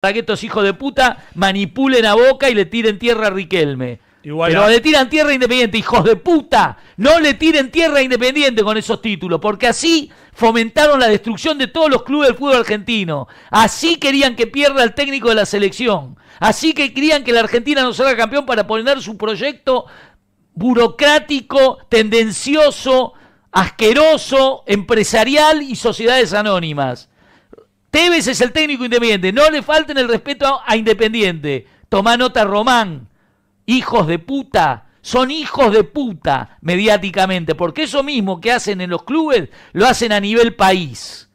para que estos hijos de puta manipulen a Boca y le tiren tierra a Riquelme. Pero le tiran tierra Independiente, hijos de puta. No le tiren tierra a Independiente con esos títulos, porque así fomentaron la destrucción de todos los clubes del fútbol argentino. Así querían que pierda el técnico de la selección. Así que querían que la Argentina no salga campeón para poner su proyecto burocrático, tendencioso, asqueroso, empresarial y sociedades anónimas. Tevez es el técnico independiente. No le falten el respeto a, Independiente. Toma nota, Román. Hijos de puta. Son hijos de puta mediáticamente. Porque eso mismo que hacen en los clubes lo hacen a nivel país.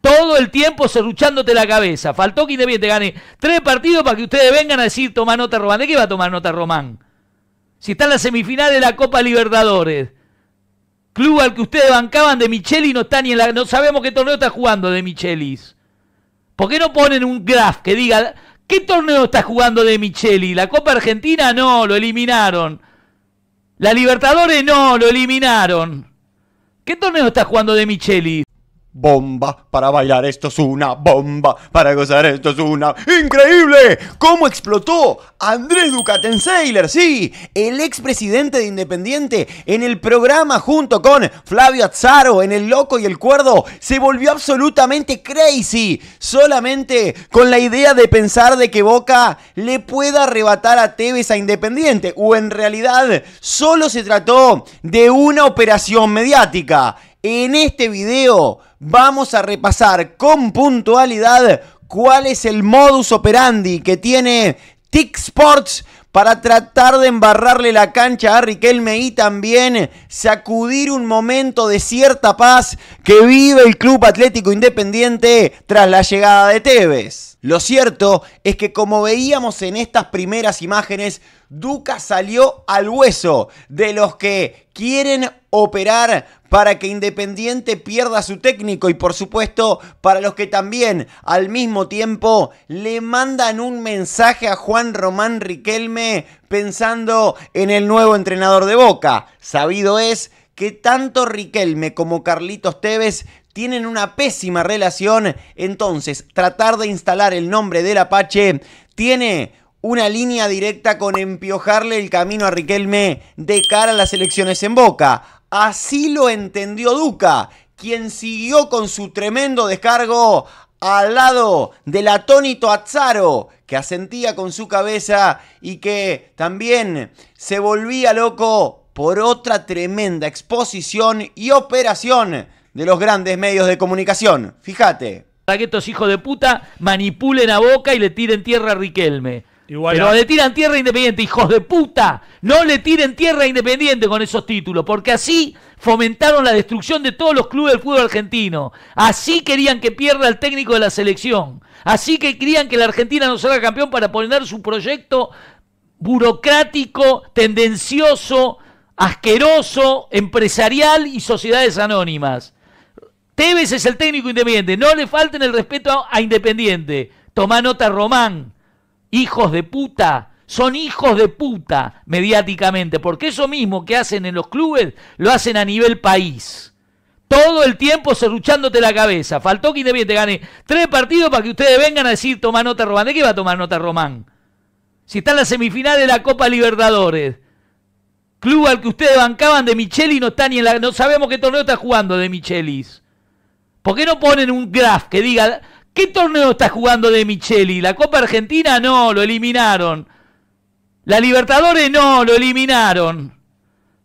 Todo el tiempo serruchándote la cabeza. Faltó que Independiente gane tres partidos para que ustedes vengan a decir toma nota, Román. ¿De qué va a tomar nota, Román? Si está en la semifinal de la Copa Libertadores club al que ustedes bancaban de Michelis no está ni en la. No sabemos qué torneo está jugando de Michelis. ¿Por qué no ponen un graph que diga qué torneo está jugando de Micheli? ¿La Copa Argentina? No, lo eliminaron. ¿La Libertadores? No, lo eliminaron. ¿Qué torneo está jugando de Micheli? bomba. Para bailar esto es una bomba. Para gozar esto es una... ¡Increíble! ¿Cómo explotó Andrés Sailor? Sí, el expresidente de Independiente en el programa junto con Flavio Azzaro en El Loco y el Cuerdo se volvió absolutamente crazy. Solamente con la idea de pensar de que Boca le pueda arrebatar a Tevez a Independiente. O en realidad solo se trató de una operación mediática. En este video vamos a repasar con puntualidad cuál es el modus operandi que tiene Tick Sports para tratar de embarrarle la cancha a Riquelme y también sacudir un momento de cierta paz que vive el Club Atlético Independiente tras la llegada de Tevez. Lo cierto es que como veíamos en estas primeras imágenes, Duca salió al hueso de los que quieren operar para que Independiente pierda su técnico y por supuesto para los que también al mismo tiempo le mandan un mensaje a Juan Román Riquelme pensando en el nuevo entrenador de Boca. Sabido es que tanto Riquelme como Carlitos Tevez tienen una pésima relación, entonces tratar de instalar el nombre del Apache tiene una línea directa con empiojarle el camino a Riquelme de cara a las elecciones en Boca. Así lo entendió Duca, quien siguió con su tremendo descargo al lado del atónito Azzaro, que asentía con su cabeza y que también se volvía loco por otra tremenda exposición y operación de los grandes medios de comunicación. Fíjate. Para que estos hijos de puta manipulen a Boca y le tiren tierra a Riquelme. Igual Pero le tiran tierra a Independiente, hijos de puta. No le tiren tierra a Independiente con esos títulos, porque así fomentaron la destrucción de todos los clubes del fútbol argentino. Así querían que pierda el técnico de la selección. Así que querían que la Argentina no salga campeón para poner su proyecto burocrático, tendencioso, asqueroso, empresarial y sociedades anónimas. Tevez es el técnico independiente. No le falten el respeto a Independiente. Toma nota, Román. Hijos de puta. Son hijos de puta mediáticamente. Porque eso mismo que hacen en los clubes lo hacen a nivel país. Todo el tiempo serruchándote la cabeza. Faltó que Independiente gane tres partidos para que ustedes vengan a decir toma nota, Román. ¿De qué va a tomar nota, Román? Si está en la semifinal de la Copa Libertadores club al que ustedes bancaban de Michelis no está ni en la. No sabemos qué torneo está jugando de Michelis. ¿Por qué no ponen un graph que diga qué torneo está jugando de Micheli? ¿La Copa Argentina? No, lo eliminaron. ¿La Libertadores? No, lo eliminaron.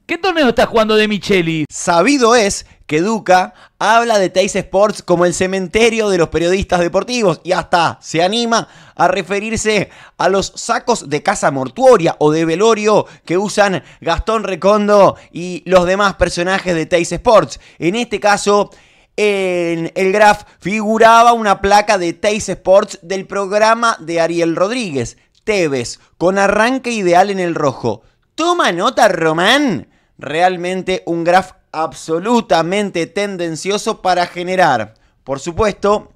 ¿Qué torneo está jugando de Micheli? Sabido es que Duca habla de Teis Sports como el cementerio de los periodistas deportivos y hasta se anima a referirse a los sacos de casa mortuoria o de velorio que usan Gastón Recondo y los demás personajes de Teis Sports. En este caso, en el graf figuraba una placa de Teis Sports del programa de Ariel Rodríguez, Tevez, con arranque ideal en el rojo. Toma nota, Román. Realmente un graf absolutamente tendencioso para generar, por supuesto,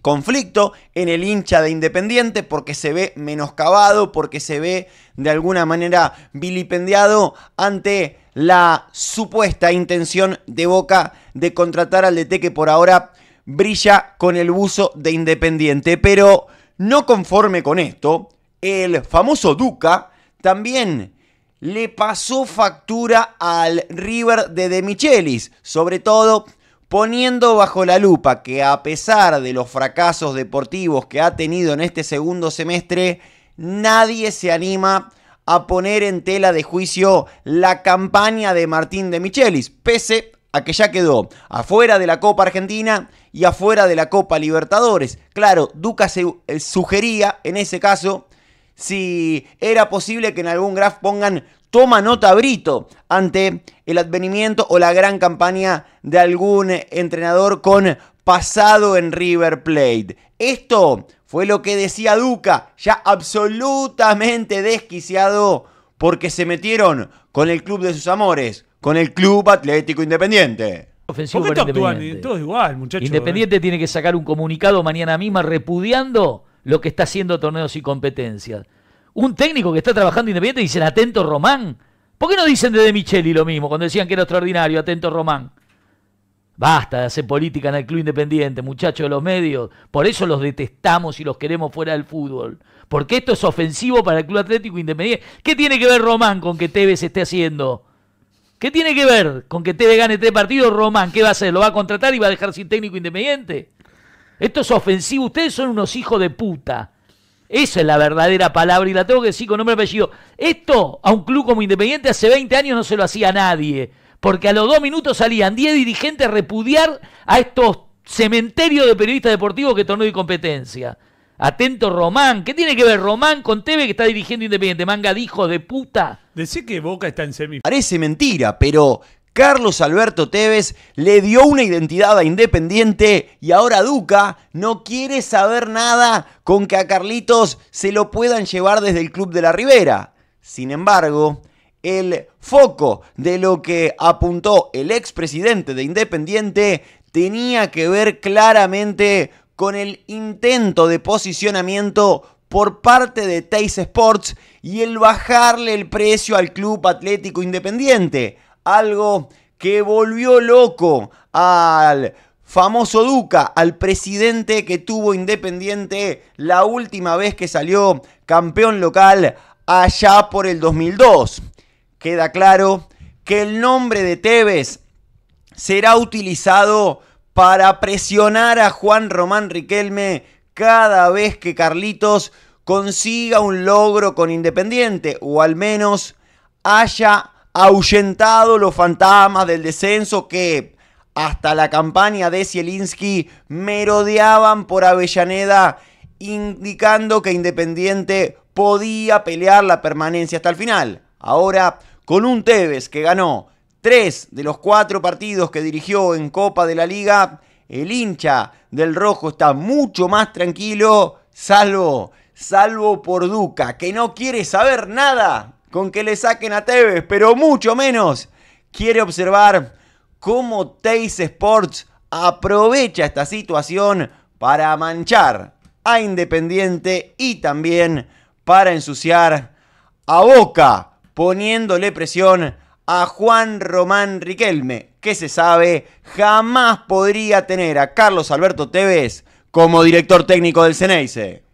conflicto en el hincha de Independiente porque se ve menoscabado, porque se ve de alguna manera vilipendiado ante la supuesta intención de Boca de contratar al DT que por ahora brilla con el buzo de Independiente. Pero no conforme con esto, el famoso Duca también le pasó factura al River de De Michelis, sobre todo poniendo bajo la lupa que a pesar de los fracasos deportivos que ha tenido en este segundo semestre, nadie se anima a poner en tela de juicio la campaña de Martín de Michelis, pese a que ya quedó afuera de la Copa Argentina y afuera de la Copa Libertadores. Claro, Duca se, eh, sugería en ese caso si era posible que en algún graf pongan toma nota Brito ante el advenimiento o la gran campaña de algún entrenador con pasado en River Plate. Esto fue lo que decía Duca, ya absolutamente desquiciado porque se metieron con el club de sus amores, con el Club Atlético Independiente. ¿eh? Independiente? tiene que sacar un comunicado mañana misma repudiando lo que está haciendo torneos y competencias. Un técnico que está trabajando Independiente dicen atento Román. ¿Por qué no dicen de, de Micheli lo mismo cuando decían que era extraordinario, atento Román? Basta de hacer política en el club independiente, muchachos de los medios. Por eso los detestamos y los queremos fuera del fútbol. Porque esto es ofensivo para el club atlético independiente. ¿Qué tiene que ver Román con que se esté haciendo? ¿Qué tiene que ver con que Tevez gane tres partidos? Román, ¿qué va a hacer? ¿Lo va a contratar y va a dejar sin técnico independiente? Esto es ofensivo. Ustedes son unos hijos de puta. Esa es la verdadera palabra y la tengo que decir con nombre y apellido. Esto a un club como Independiente hace 20 años no se lo hacía a nadie porque a los dos minutos salían 10 dirigentes a repudiar a estos cementerios de periodistas deportivos que tornó de competencia. Atento Román. ¿Qué tiene que ver Román con TV que está dirigiendo Independiente? Manga hijo de puta. Decir que Boca está en semifinal. Parece mentira, pero Carlos Alberto Tevez le dio una identidad a Independiente y ahora Duca no quiere saber nada con que a Carlitos se lo puedan llevar desde el Club de la Ribera. Sin embargo, el foco de lo que apuntó el expresidente de Independiente tenía que ver claramente con el intento de posicionamiento por parte de Teis Sports y el bajarle el precio al Club Atlético Independiente. Algo que volvió loco al famoso Duca, al presidente que tuvo Independiente la última vez que salió campeón local allá por el 2002 queda claro que el nombre de Tevez será utilizado para presionar a Juan Román Riquelme cada vez que Carlitos consiga un logro con Independiente o al menos haya ahuyentado los fantasmas del descenso que hasta la campaña de Zielinski merodeaban por Avellaneda indicando que Independiente podía pelear la permanencia hasta el final. Ahora con un Tevez que ganó tres de los cuatro partidos que dirigió en Copa de la Liga, el hincha del rojo está mucho más tranquilo, salvo, salvo por Duca, que no quiere saber nada con que le saquen a Tevez, pero mucho menos quiere observar cómo Teis Sports aprovecha esta situación para manchar a Independiente y también para ensuciar a Boca poniéndole presión a Juan Román Riquelme, que se sabe jamás podría tener a Carlos Alberto Tevez como director técnico del Ceneice.